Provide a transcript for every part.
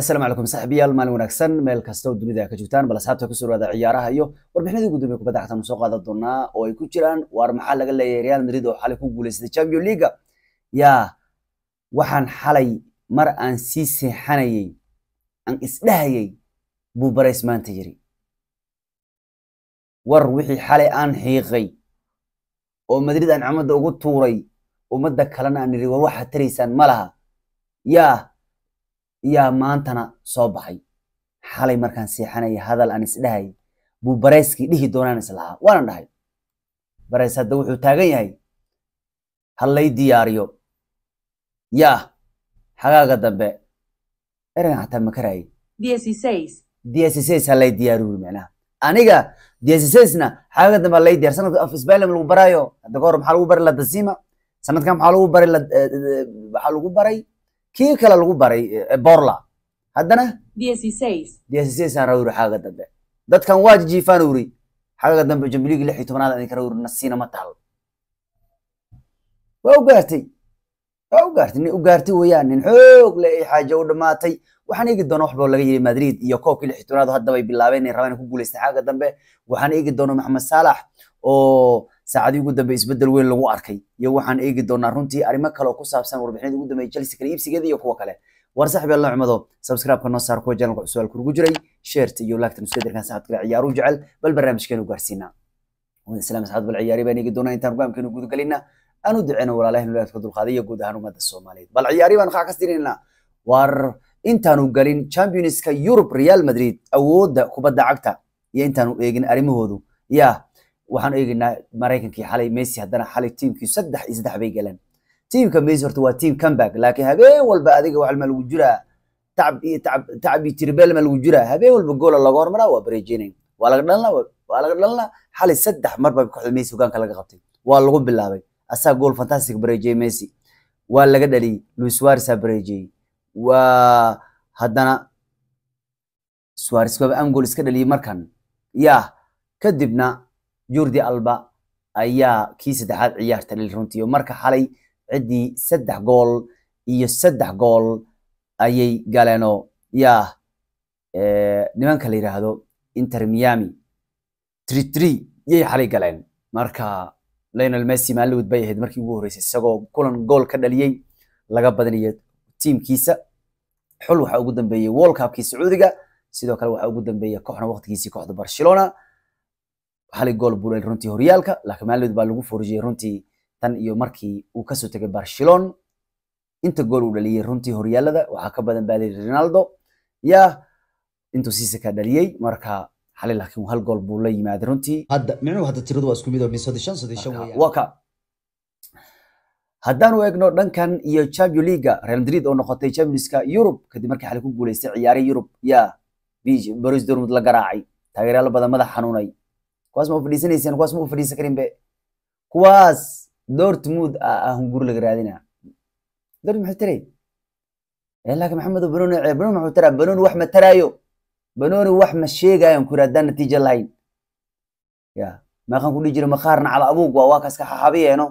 asalaamu calaykum saaxiibayaal maalin wanaagsan meel kasta oo dunida ka joogtaan bal asxaabta ku soo raada ciyaaraha iyo warbixinadii gudoomiye kubadda cagta soo qaadan doonaa oo ay ku jiraan waar maxaa laga leeyahay Real Madrid oo xalay ku guuleysatay champion League yaa waxaan xalay mar aan sii seexanayay aan isdhahayay buu barays maanta yiri war wixii xalay aan xiiqay oo Madrid aan camadda ugu tuuray ummadda kalena aan niri war waxa taraysaan laha yaa yaa maantana soo baxay xalay markaan seexanaya hadal aan isdhahay buu barayskii dhihi doonaan islahaa waanan dhahay barays hadda wuxuu taagan yahay halay diyaariyo yaa xagaaga dambe eregan xataa makaraaye hallay diyaariyo macnaha aniga na xagaaga dambe hallay diyaar sanadka af lagu baraayo hadda kahor maxaa lagu baray ladasima sanadkan maxaa lagu baray waxaa eh, eh, eh, lagu baray kii kale lagu baray eh, borla haddana xagaga dambe dadkan waa jijiifaan uri xagaga dambe jambiliigi lix iyo tobnaad idin kala nasiina ma taal waa u gaartay waa u gaartay nin u gaartay weeyaan nin xoog le ay xaaje u dhammaatay waxaan eegi doona waxba laga yiri madrid iyo koobkii lix iyo tobnaad haddaba ay bilaabeen inay rabaan ku guuleystaan xagaga dambe waxaan eegi doona maxamed saalax oo saacadii ugu dambe isbedel weyn lagu arkay iyo waxaan eegi doonaa runtii arrimo kale oo ku saabsan warbixinada ugu dambeeyay Chelsea kala iibsigeeda iyo kuwa kale war saaxiib alla cumado subscribe kana saar kuwa channelka cusub ku jiray share iyo like tan saacad kale ciyaar jecel bal barnaamijkeenu gaarsiina wada salaam saacad bal ciyaari baan eegi doonaa intaan go'aamkeenu guud galina aanu duceyno walaalahay inuu laadka dulqaadaya guud ahaan ummadda Soomaaliyeed bal ciyaari baan xaq kastirina war intaanu galin Champions ka Europe Real Madrid awooda kubadda cagta iyo intaanu eegin arrimahoodu yaa waxaan eegeynaa maraykankii xalay messi haddana xalay tiimkii saddex iyo saddex bay galeen tiimka messi horta waa tiim comeback laakiin habeen walba adiga wax lagu jiraa tacab iyo tacab iyo tiribeel lagu jiraa habeen walba goola laga hormaraa waa bareejeynayn waa laga dhalna waa laga dhalna xalay saddex mar kooxda messi hogaanka laga qabtay waa lagu bilaabay asaa gool fantastic ah, bareejiyey messi waa laga dhaliyey luis suarez aa waa haddana suarez waaba am iska dhaliyey markan yaa kadibna jurdi alba ayaa kii saddexaad ciyaarta dhil runtii marka xalay ciddii saddex gool iyo saddex gool ayay galeeno yaa eh, nimanka la yidhaahdo inter miami tritri yay xalay galeen marka lionel messi maalawid bay ahayd markii ugu horreysay isagoo kulan gool ka dhaliyey laga badinayo tiimkiisa xul waxaa ugu dambeeyey world cupkii sacuudiga sidoo kale waxaa ugu dambeeya kooxna waqtigiisii kooxda barcelona hal gool buu dhalay runtii horyaalka laakiin Madrid baa lagu forjiyay runtii tan iyo markii uu ka soo tagay inta gool uu dhaliyay runtii horyaalada waxaa ka badan baa Ronaldo ya intuu Cisse ka marka hal laakiin hal gool buu la yimaaday runtii hadda micnuhu hadda eegno dhankan iyo Champions League Real Madrid oo noqotay Champions Europe kadib markii xalay ku guuleystay ciyaarihii Europe ya Borussia Dortmund la garaacay taageerayaal badan madax xanuunay kuwaas ma ufadhiisanaysaan kuwaas ma ufadhiisan karin be kuwaas dortmund ah, ah hungur laga raadina dortmund muxuu taray eh, laakiin maxamed banooni eh, banooni muxuu taraa banooni wax ma taraayo banooni wax ma sheegayan ku haddaan natiijo lahayn ya maaqan ku dhihi jira maqaarna cala abuug waa waa kaska xaxabiyeeno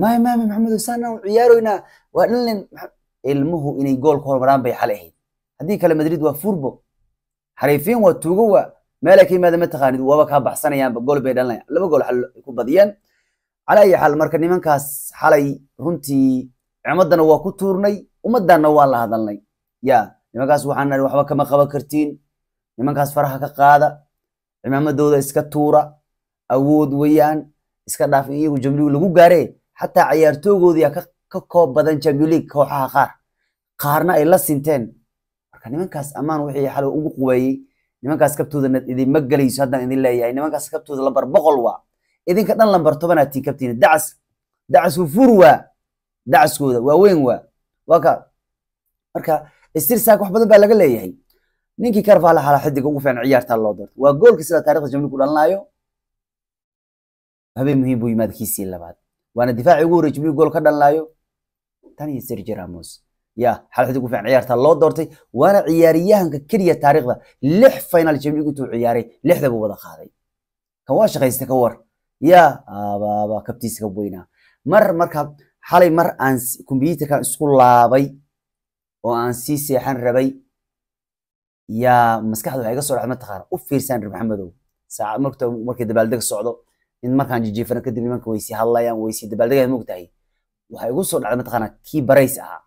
maya maya maxamedo saanaan ciyaaroynaa waa dhalin ilmuhu inay goolka horumaraan bay xalay ahayd haddii kale madrid waa furbo xariifiin waa tuugo waa meel ay ma taqaanid waaba kaa baxsanayaanba gool bay dhalinayaan laba gool xal ku badiyeen cala ayi xaal marka nimankaas xalay runtii cimadana waa ku tuurnay ummaddanna waa la hadalnay ya nimankaas waxaan nahi waxba kama qaban kartiin nimankaas faraha ka qaada cimaamadooda iska tuura awood weeyaan iska dhaaf in iyagu jambilig lagu gaare xataa cayaartoogoodiya ka koob badan jambiu league kooxaha qaar qaarna ay la sinteen marka nimankaas ammaan wixii xalay ugu qubeeyey nimankaas kabtooda idinma gelayso haddaan idin leeyahay nimankaas kabtooda lambar boqol waa idinka dhan lambar tobanaad tiin kabtiina dacas dacasu fur waa dacaskooda waaweyn waa waa ka marka istirsaak wax badan baa laga leeyahay ninkii karfaala xidiga ugu fiican ciyaartaa loo doorto waa goolka sida taarikhda jamhuurku dhalinaayo habeen muhiim buu yimaadkiisii labaad waana difaacii ugu horreeyay jamhuurku gool ka dhalinaayo tan iyo sergi ramos ya xal xiddig ku fiican ciyaarta loo doortay waana ciyaariyahanka keliya taariikhda lix final champions intuu ciyaaray lixda buu wada qaaday kan waa shaqaysta ka war ya abaaba kabtiisa weynaa mar marka xalay mar aan kombyuutarkan isku laabay oo aan sii seexan rabay ya maskaxda waxaa iga soo dhacday mataqaana u fiirsan reer maxamedow saaca markta markay dabaaldeg socdo in markaan jijiifana kadib nimanka way sii hadlayaan way sii dabaaldegayaan moogtahay waxaa igu soo dhacday mataqaana kii barays ahaa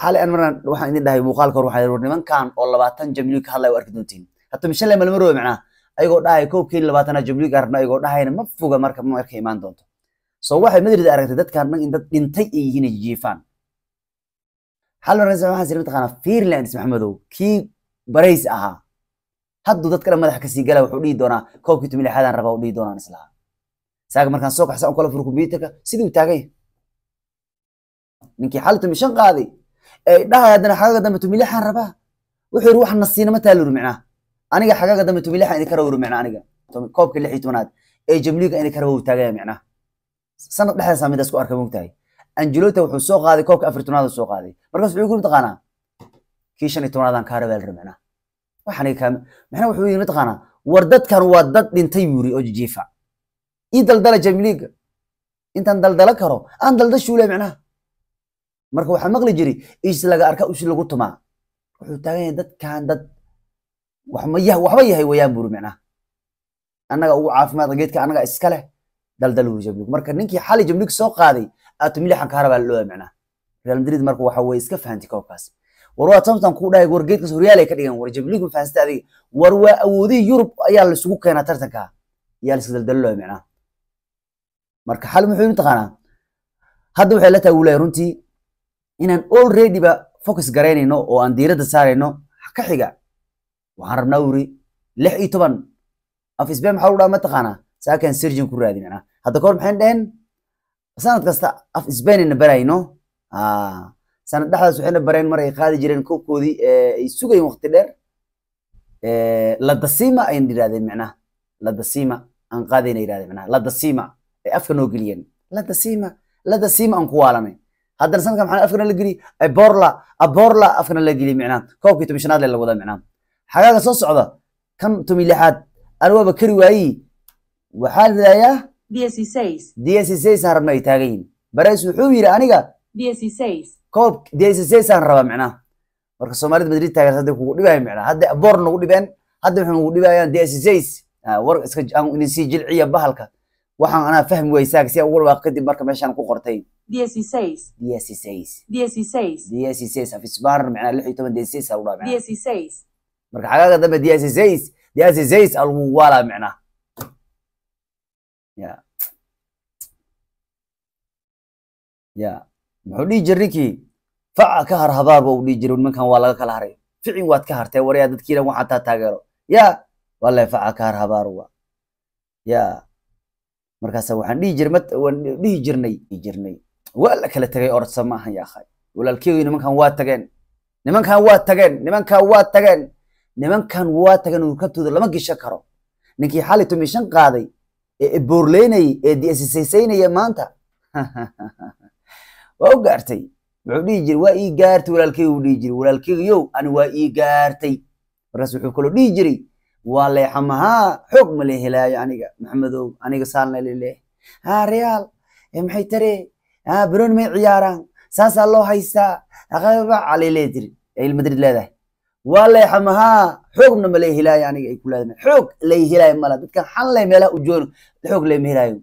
xalay aan marnaan waxaan idin dhahay muuqaalka hor waxaa nimankan oo labaatan jamhuuriya ka hadlaya waa arki doontiin hatta mishan lama maroobe macnaha ayagoo dhahaya koobkiin labaatanaad ah jamhuuriya ka rabna ayagoo dhahayna ma foga marka ma marka imaan doonto so waxay madrid aragtay dadkan in dad dhintay ay yihiin jiifaan xal marnaan waxaan sii mataqaanaa finlands maxamedow kii barays ahaa hadduu dad kale madaxa kasii gala wuxuu dhihi doonaa koobkii tumi rabaa u dhihi doonaan islaha saaga markaan soo kaxsaan u kala furo kombyuutarka siduu taagay ninkii xalay shan qaaday dhahaadana xagaaga dambe tumilixaan rabaa wuxuu yiri waxna siina ma waa dad dhintay yuri oo jiifa ii daldala jamliga intaan daldala karo aan daldashuule micnaa marka waxaa maqli jiri is laga arka is lagu tumaa wuxuu taagan yahay dadkan dad waxba yahay wayaan buri micnaha annaga ugu caafimaadka geedka annaga iska leh daldaluhu marka ninkii xali jamlig soo qaaday atumilixan kaara baa looya micnaha real madrid marka waxa weye iska fahanti koobkaas war waa tamtan kuu dhahay war geedkaas horyaalay ka dhigan war jamlig ma fahansta adiga war waa awoodihii yurub ayaa laisugu keenaa tartanka yaa laiska daldalolooya micnaha marka xali muxuu mataqaanaa hadda waxay la tahay wulaay runtii inaan alreadyba focus garaynayno oo aan diiradda saarayno ka xiga waxaan rabnaa wuri lix iyo toban af isbeen maxaa lagu dhaha mataqaanaa saakan surgeon ku raadinana hadda kahor maxayn dhehen sanad kasta af isbeenayna barayno sanad dhexdaas waxayna bareen mar ay qaadi jireen koobkoodii eh, ay sugayn waqti dheer eh, ladasima ayna yidhahdeen micnaha ladasima aan qaadayna yidhahdeen micnaha ladasima ay afka noo geliyeen ladasima ladasima aan ku waalanay haddana sanadka maxaa afkana la geliye aborla aborla afkana la geliye micnaan koobkii toban shanaad lee la wadaa micnaan xagaaga soo socda kan tomi lixaad alwaaba kari waayi waxaa la yidhahdaa dsaan rabna ay taagan yihin barays wuxuu yidhi aniga koob dsaan rabaa micnaa marka soomaalida madrid taagan hadda kugu dhibaayo micnaa hadda abor nagu dhibeen hadda waxay nagu dhibaayaan dswar ah, iska aan idinsii jilciya bahalka waxaan anaa fahmi weysaa si ugu labaa kadib marka meeshaan ku qortay afisbaar macnaa lix iyo toban dss udhaa marka xagaaga dambe dss dss algu waalaa macnaa ya ya muxuu dhihi jir ninkii faca ka harhabaarba uu dhihi jiray nimankan waa laga kala haray ficin waad ka hartee waryaa dadkiidan waxaataa taageero ya wallahi faca ka harhabaaruwa ya markaas waxaan dhihi jirmad waan dhihi jirnay jirnay waa la kala tagay orodsa ma ahan yaakhay walaalkeedu nimankan waa tageen nimankan waa tageen nimankan waa tageen nimankan waa tageen urkabtooda lama gisho karo ninkii xali tumishan qaaday ee eboorleynayay ee diasisaysaynaye maanta waa u gaartay wuxuu dhihi jiri waa ii gaartay walaalkeygu uu dhihi jiri walaalkeygu yow ani waa ii gaartay markaas wuxuu kaloo dhihi jiray waa leexama xoog mala helaayo aniga maxamedow aniga saalna leleehay maxay tare barooni may ciyaaraan saasaa loo haystaa aqaba calelee tiri il madrid leedahay waa leexama xoogna mala helaayo aniga ay ku leedahay xoog lay helaayo mala dadkan xanley meelaha u joono xoog layma helaayo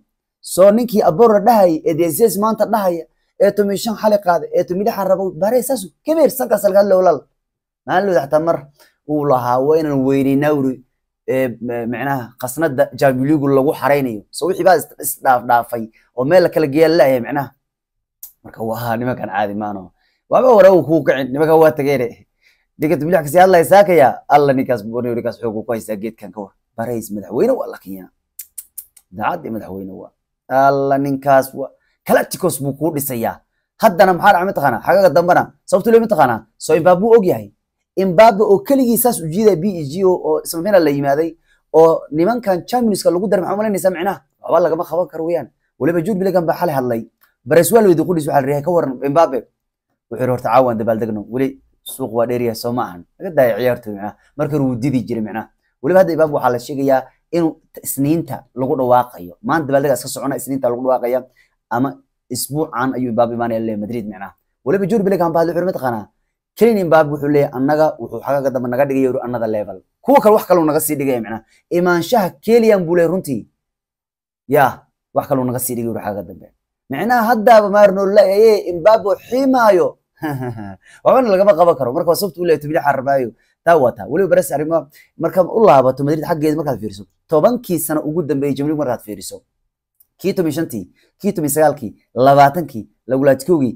soo ninkii aborna dhahaya ee deses maanta dhahaya ee tomi xali qaada ee tomi rabo bare saasu kabeer sankaas algaad lowlal maalin looda xataa mar uu lahaa waa inaan weynaynaawri micnaha khasnada jaamiligu lagu xaraynayo so wixii baa isdhaafdhaafay oo meel la kala geeyaan laaya marka waa nimankan caadi maano waaba hore kuu kicin nimankan waa tageene ninka dubilix kasi hadlaya saakaya alla ninkaas ninkaas xoogu ku haystaa geedkan ka barays madaxweyne waa la keenaa madaxweyne waa alla ninkaas waa galacticos buu kuu dhisayaa haddana maxaa dhaca mataqaanaa xagaga dambena sababtu le mataqaanaa so imbaabuu og yahay imbabe oo keligii saas u jiidaya b e g oo semifinal la yimaaday oo nimankan championska lagu daray maxaa malanaysaa micnaha waxba lagama qaban karo weeyaan weliba jude billingham baa xalay hadlay bareswal weydi qudhiis waxaa la ka waran imbabe wuxuu horta caawan dabaaldegno weli suuq waa dheeryahay soo ma ahan laga daaya ciyaartu micnaha markar wuu didi jiray micnaha weliba hadda imbabe waxaa la sheegayaa inuu isniinta lagu dhawaaqayo maanta dabaaldega iska socona isniinta lagu dhawaaqaya ama isbuucan ayuu imbabe imaanaya le madrid micnaha weliba jude billingham baa hadli xuri mataqaanaa Training Bab wuxuu leeyahay annaga wuxuu xagga dambe naga dhigay yar another level. Kuwa kale wax kale naga sii dhigay macna. Imaanshaha keliyan buu leeyahay runtii. Ya, wax kale naga sii dhigay yar xagga dambe. Macnaha haddaaba maarno leeyahay in ximaayo. Waxaan laga qaba karo marka sababtu leeyahay tubili xarbaayo. Taa wata waliba baris arrimo marka u laabato Madrid xaggeed markaad fiiriso. Tobankii sano ugu dambeeyay Jamhuriyadda markaad fiiriso. Kii toban shantii, kii toban sagaalkii, labaatankii, lagula jikowgii,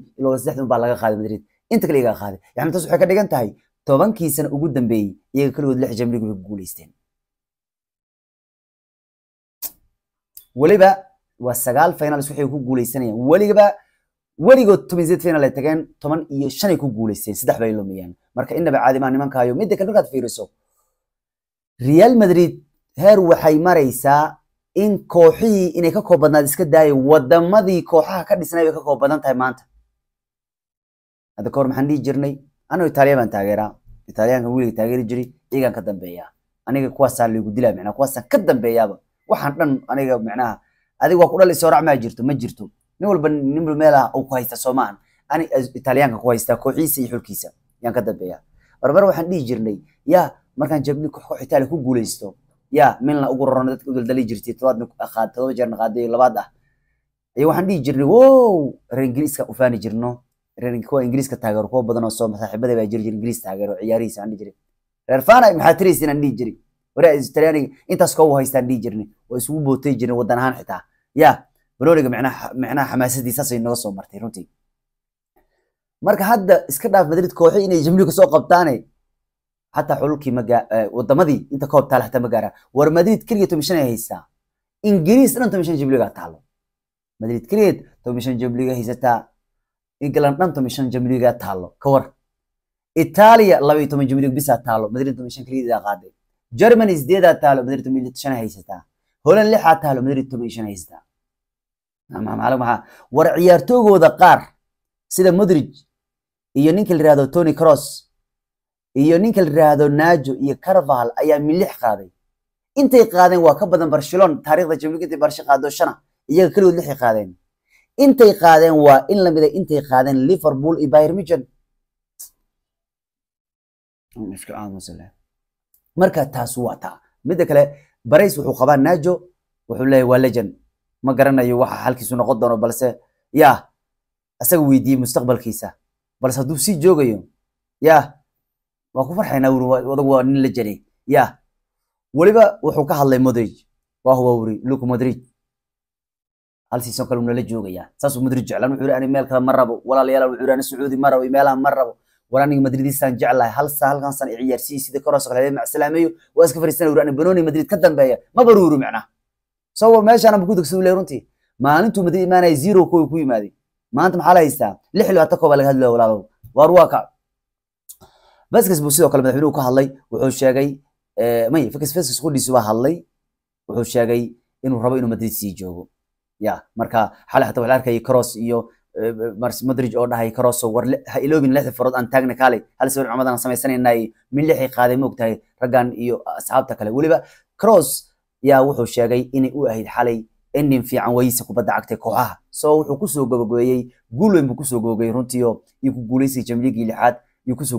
baa laga qaaday Madrid inta kaligaa qaaday yani taas waxay ka dhigan tahay tobankii sano ugu dambeeyey iyaga keligood lix jamlig bay ku guuleysteen weliba waa sagaal finals waxay ku guuleysanayaan weliba weligood toban sideed final ay tageen toban iyo shanay ku guuleysteen saddex bay lumiyeen marka innaba caadimaa nimankaayo midda kale markaad fiiriso real madrid heer waxay maraysaa in kooxihii inay ka koob badnaad iska daayay wadamadii kooxaha ka dhisnay bay ka koob badan tahay maanta hadda kahor maxaan dhihi jirnay anoo itaaliya baan taageeraa itaaliyaanka wiilga taageeri jiray iyagaan ka dambeeyaa aniga kuwaasaa laygu dilaa micnaha kuwaasaan ka dambeeyaaba waxaan dhan aniga micnaha adiga waa ku dhal isoo racmaa jirto ma jirto nin walba nin meelaha uu ku haysta soo maahan ani itaaliyaanka ku haystaa kooxiisa iyo xulkiisa yaan ka dambeeyaa barbar waxaan dhihi jirnay yaa markaan jabni koox koox itaaliya ku guulaysto yaa milna ugu rorona dadka u daldali jirtay todoba ah, jeerna qaaday labaad ah ayaa waxaan dhihi jirnay wow reer ingiriiska u faani jirno kuwa ingiriiska taageero marka hadda iska dhaaf madrid kooxi inay jimli kasoo qabtaane hataa xululkii eh, wadamadii inta koob taala ma gaaraan war madrid keliya toban shan ay haysaa ingiriis dhan toban shan jibligaa taalo madrid keliya toban shan jibliga haysataa galan dhan toban shan jamhuriyagaa taalo ka war itaaliya labaiyo toban jamhuriyag bisaa taalo madarin toban shan keliyadaa qaaday germany sideedaa taalo madarin toban shan haysataa holand lixaa taalo madarin toban shan haysataa war ciyaartoogooda qaar sida modrij iyo ninka la yirahdo tony cross iyo ninka la yirahdo najo iyo carval ayaa milix qaaday intay qaadeen waa ka badan barcelon taariikhda jamhuriyadda barshe qaado shana iyaga keligood lixi qaadeen intay qaadeen waa in lamida intay qaadeen liverpool iyo bayr mijan marka taas waa taa midda kale barays wuxuu qabaa najo wuxuu leeyahy waa lejan ma garanayo waxa xalkiisu noqon doono balse ya asaga weydiiyey mustaqbalkiisa balse hadduu sii joogayo ya waa ku farxaynaa wuri odagu waa nin la jaray ya weliba wuxuu ka hadlay modrig waa huwa wuri luke modrig hal siisan kale unala joogayaa saasuu Madrid jeclaan wuxuu yiraahdaa meel kale ma rabo walaalayaal wuxuu yiraahdaa Sacuudi ma rabo meelaha ma rabo waan aniga jeclahay hal saa halkan san kale ma salaameeyo waa iska fariisana wuxuu yiraahdaa Benoni Madrid ka dambeeya ma baruuru macna soo meeshaan aan ku dugsan leeyahay runtii maalintu Madrid imaanay 0 ku ku yimaaday maanta maxaa la haystaa lix iyo koob laga hadlayo walaalow waa ka Vasquez buu sidoo kale madaxweynuhu ka hadlay wuxuu sheegay eh, may Vasquez Vasquez qudhiisu waa hadlay wuxuu sheegay inuu rabo inuu Madrid sii joogo ya marka xalay hata waxaan arkaya cross iyo eh, madridge oo dhahay caroso war ha iloobin lixda farood aan taagna kaalay hal sawir cumadan aan samaysanaynaay min lixay qaaday ma ogtahay iyo asxaabta kale weliba cross yaa wuxuu sheegay inay u ahayd xalay enin fiican weyse kubadda cagtay kooxaha so wuxuu kusoo gobogoeyey guul weyn buu kusoo gobogoeyey runtiio iyo ku guulaystay jamligii lixaad iyo kusoo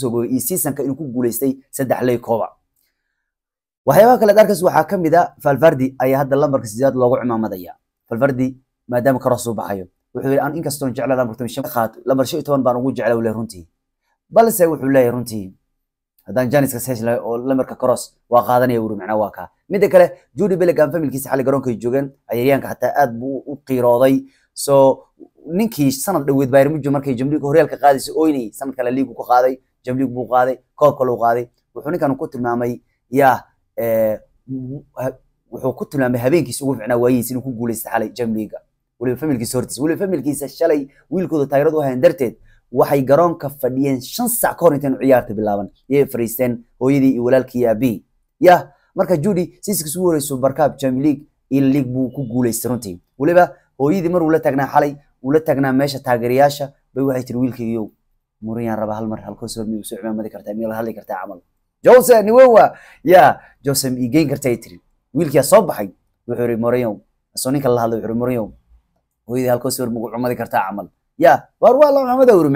gobogoyey iyo seasonka inuu ku guulaystay saddex ley kooba waxyaabaha kale darkas waxaa ka mid a falfardi ayaa hadda lambarka sideed loogu cimaamadaya falfardi maadaama karoosuu baxayo wuxuu yidhi aan inkastoon jecla lambar shan iyo toban baan ugu jecla le runtii balse wuxuu leeyahay runtii haddaan janiskas heesh oo lamarka cross waa qaadanaya wuri macnaa waa kaa midda kale judy bellingham familkiisa xalli garoonka joogeen cayaryaanka xataa aad buu u qiirooday so ninkii sanad dhoweed bayr mujo markay jamliigu horyaalka qaadaysa oynay sanad kale liigu ku qaaday jamliig buu qaaday koob kaleu qaaday wuxuu ninkan ku tilmaamay yaa wuxuu ku tilmaamay habeenkiisa ugu ficnaa waayihiis inuu ku guulaysta xalay jamliga weliba familkiisa hortiis weliba familkiisa shalay wiilkooda taageerad u hayaan darteed waxay garoonka fadhiyeen shan sac ka hor intaanu ciyaarta bilaaban iyay fadhiisteen hooyadii iyo walaalkii aabihii yah marka judy siiskiisu ugu horeyso barkaab jamliig iyo liig buu ku guulaystay runtii weliba hooyadii maruu la taagnaa xalay uu la meesha taageerayaasha bay waxay tiri wiilkaygiyow muriyaan raba hal mar halkoos miyuu soo cimaamadi kartaa miyuu la hadli kartaa camal josem niwewa ya josem ii geyn ay tiri wiilkia soo baxay wuxuu ri moryow soo ninka la hadlay wuxuu moryow hooyadii halkoo sawir magu cumadi kartaa camal yaa waar waa la cumada wuri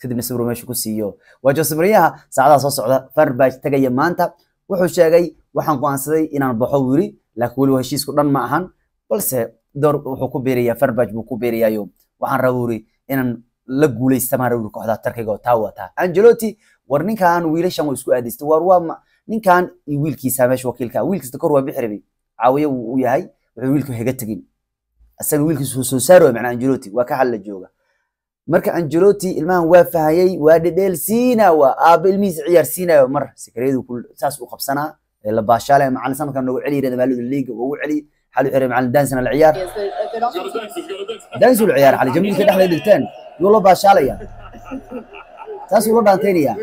kadibna sawir meesha ku siiyo waa joosemaryaha saacadaha soo socda farbaaj tagaya maanta wuxuu sheegay waxaan go'aansaday inaan baxo wiri laakiin weliba heshiisku dhan ma ahan balse door wuxuu ku beerayaa farbaaj buu ku beerayaayo waxaan raba wiri inaan la guulaystamaan wiri kooxda tarkayga oo taa wataa angelotti war ninkaan wiilashan waa isku aadaystay waar waa ninkan iyo wiilkiisa meesha wakiilka wiilkiisa kor waa bixi rabay caawiye uu yahay wuxuu wiilku hega tegin isaga wiilkiisa soo saari macnaa angeloti waa ka xalla jooga marka angeloti ilmahan waa fahayey waa dhedheel siinawa aaba ilmihiisa ciyaar siinayo mar sakaryadu saas u qabsanaa la baashaalay macalin sanadkan noogu celi yirahda maalida liiga ugu celi xal u macalin daansina la ciyaar daansu la ciyaar xali dhexda dhigteen yuu la baashaalaya taasuu la dhaantaynayaa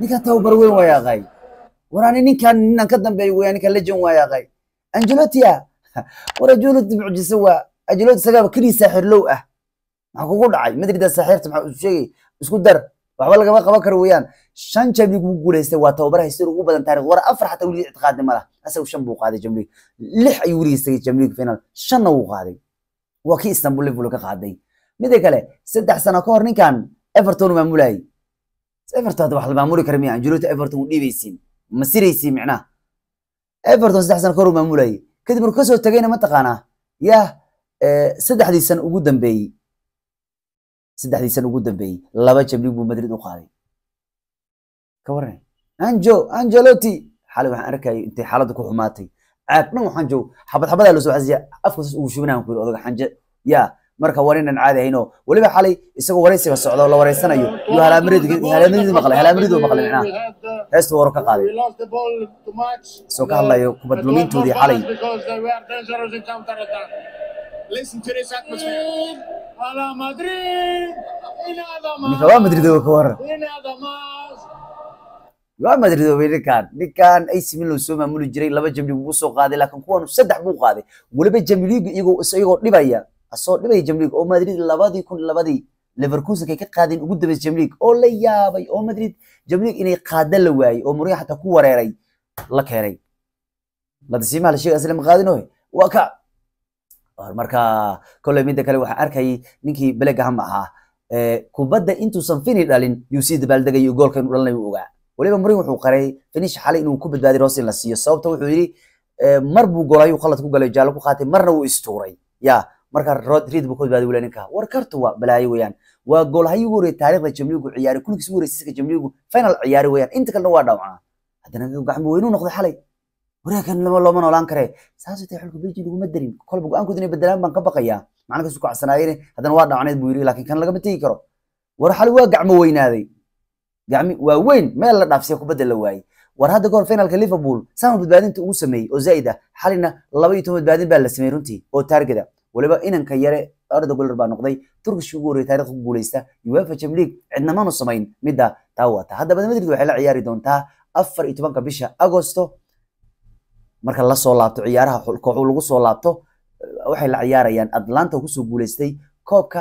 ninka tababar weyn waa yaqay warani ninkan ninaan ka dambeeyo weya ninkan legend waa yaqay angelotia war angelotia mucjise waa angelotia isagaaba kelii saaxir ah maxaa kugu dhacay madrida saaxirta maxaa isu sheegay isku dar waxba lagama qaban karo weeyaan shan jamli kugu guulaystay waa tababaraha sir ugu badan taariikh war afar xataa weligeed ictiqaadi ma asagu shan buu qaaday jamliig lix ayuu weligeed tagay jamliig final shanna wuu qaaday waa kii istanbul liverpool ka qaaday mida kale saddex sano ka hor ninkan everton maamulayay everton hadda wax la maamuli kara miya angeloti everton u dhiibeysiin ma siraysiin micnaha everton saddex sana koru maamulayay kadib markuu kasoo tagayna mataqaanaa yah saddexdii san ugu dambeeyey saddexdii san ugu dambeeyey laba jamlig buu madrid u qaaday ka warran anjo angelotti xalay waxaan arkayo intay xaaladda ku xumaatay caag dhan waxaan joog xabad xabadaa lasoo xasiya afka saas ugu shubinaan ku yiri odaga xanje yaa marka war inaan caadi hayno weliba xalay isagoo waraysiga socdo la wareysanayo iyo halaamariyadu maqlay halaamariyadu maqlay micnaha heestu waru ka qaaday isoo ka hadlayo kubadlumintoodii xalay ninka waa madridow ka waran waa madridoobe ninkaan ninkaan ac milan soo maamuli jiray laba jamlig buu soo qaaday laakiin kuwanu saddex buu qaaday weliba jamiliigu iyagoo dhibaya asoo dhibay jamlig oo madrid labadii kun labadii leverkusen kay ka qaadeen ugu dambes jamlig oo la yaabay oo madrid jamlig inay qaada la waayey oo murya xataa ku wareeray la keenay ladasiimaha la sheegay isla ma waa ka marka kolley midda kale waxaa arkayay ninkii belegaham ahaa kubadda intuusan fini dhalin yuu sii dabaaldegayay goolkan u dhalinay uu ogaa weliba murin wuxuu qaray finish xalay inuu ku badbaadi roos in la siiyo sababta wuxuu yidhi mar buu golay qalad ku galay jaallo ku qaatay marna wuu istuuray yaa markaa rodrid buu ka badbaadi wala ninka war kartu waa balaayo weeyaan waa goolhayi ugu horeye taarikhda jamliigu ciyaaray kulkiis ugu horeysiiska jamliigu final ciyaari weeyaan inta kalena waa dhaawcaa haddana gacan buu weynuu xalay waraakan lama looma noolaan karee saasuu tahay xulka beijing laguma darin kolba go inay bedelaan baan ka baqayaa macna kasuu kacsanaayeen haddana waa dhaawcneed buu yiri laakiin kan lagama tegi karo war xalay waa gacmo weynaaday gacmi waa weyn meel la dhaafsiya kubadda la waayey war hadda kahor finalka liverpool saama badbaadinta ugu sameeyey oo zaa'id ah xalina laba iyo toban badbaadin baa la sameeyey runtii oo taargada waliba inanka yare erdogan baa noqday turkish ugu horreeyay taariikhda ku guuleysta uefa champions league cidna samayn midda taa waa haddaba madrid waxay la ciyaari doontaa afar iyo tobanka bisha agosto marka la laabto ciyaaraha kooxu lagu soo laabto eh, waxay la ciyaarayaan atlanta kusoo guuleystay koobka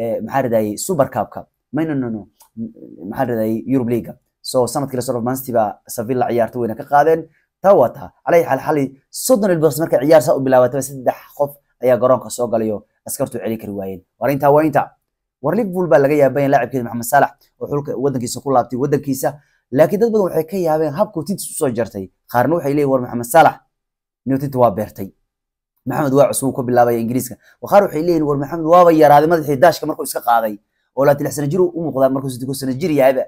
eh, maxaa super cupka mayno no no leaga so sanadkii lasoo dhaaf maansitii baa savil la ciyaarta weyna ka qaadeen taa waa taa calayhi xaal soddon ilbaqs markay ciyaar saa u bilaabataba saddex qof ayaa garoonka soo galayo askartu celi kari waayeen warintaa warinta war liverpool baa laga yaabay laacibkeeda maxamed saalax oo xulka wadankiisa ku laabtay wadankiisa laakiin dad badan waxay ka yaabeen habku tintis usoo jartay qaarna waxay leeyihin war maxamed saalax inuu tinta waa beertay maxamed waa cusub ku bilaabaya ingiriiska qaar waxay leeyihin war maxamed waaba yaraaday madaxii daashka markuu iska qaaday oo laatan lix sana jir u muuqdaa markuu sidiko sana jir yahayba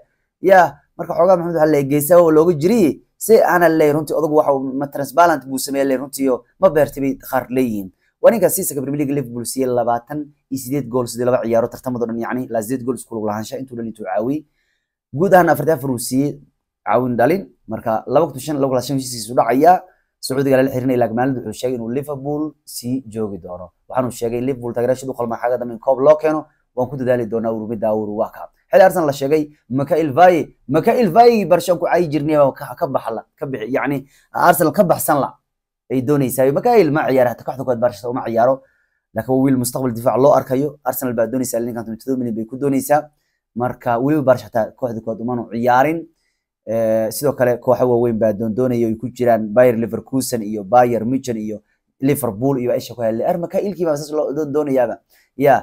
yaa marka xoogaa maxamed waxaa leeyahay geesaa oo looga jiriye si aanan leeyahin runtii odagu waxa ma transbalant buu sameeya leeyahin runtii ma beertay bay qaar leeyihiin waninka siisa premier league liverpool siiyay labaatan iyo sideed gool sidii laba ciyaaro tartamado dhan yacni ilaa sideed gool isku lug intuu dhalin intuu caawiyey guud ahaan afartii afar uu siiyey caawin dhalin marka laba kun shan laba heshiisiisu dhacayaa sacuudiga lala xirinaya laagmaalid wuxuu sheegay inuu liverpool sii joogi doono waxaanu sheegay liverpool taageerashadu qalma xagga dambe in koob loo keeno waan ku dadaali doonaa urubi daawuru waa ka xil arsenal la sheegay makail vaye makail vaye barshaan ku caayi jirnay ka baxla ka bixi yacni arsenal ka baxsan la ay doonaysaa marka il ma ciyaara hata kooxda koowaad barshada uma ciyaaro laakiin wiil mustaqbal difaac loo arkayo arsenal baa doonaysaa ninkan todoba milyan bay ku doonaysaa marka weliba barsh hataa kooxda koowaad umanu ciyaarin sidoo kale kooxo waaweyn baa doondoonaya ay ku jiraan bayer leverkusen iyo bayer michen iyo liverpool iyo isha ku helle marka ilkii baa saas loo doondoonayaaba ya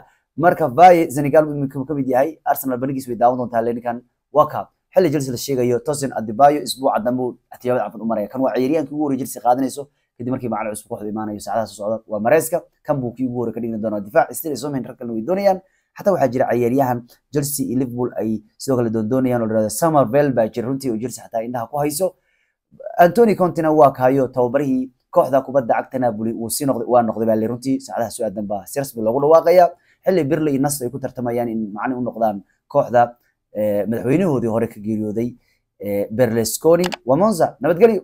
marka vaye senegal kamid yahay arsenal bangiis way daawan doontaa ninkan waka xilli chelsea la sheegayo tosin adibayo isbuuca dambe uu cafan u maraya kan waa ciyaaryahankii ugu horeeyay chelsea qaadanayso kadib markii macalinc cusub kooxdu imaanayo saacadaha socda waa mareyska kambuu kii ugu hore ka dhigi doonaa difaac still isomen rag kalena way doonayaan xataa waxaa jira cayaaryahan chelsea iyo liverpool ay sidoo kale doondoonayaan oo la yidhahdo somervell baa jira runtii oo chelsea xataa indhaha ku hayso antony contina waa kaayo tababarihii kooxda kubadda cagta napoli uu sii noqday waa noqday baa runtii saacadaha soo aadan baa sersby loogu dhawaaqayaa xilli birle nas ay ku tartamayaan in macni u noqdaan kooxda eh, madaxweynahoodii hore ka geeriyooday eh, berlesconi waa monza nabadgelyo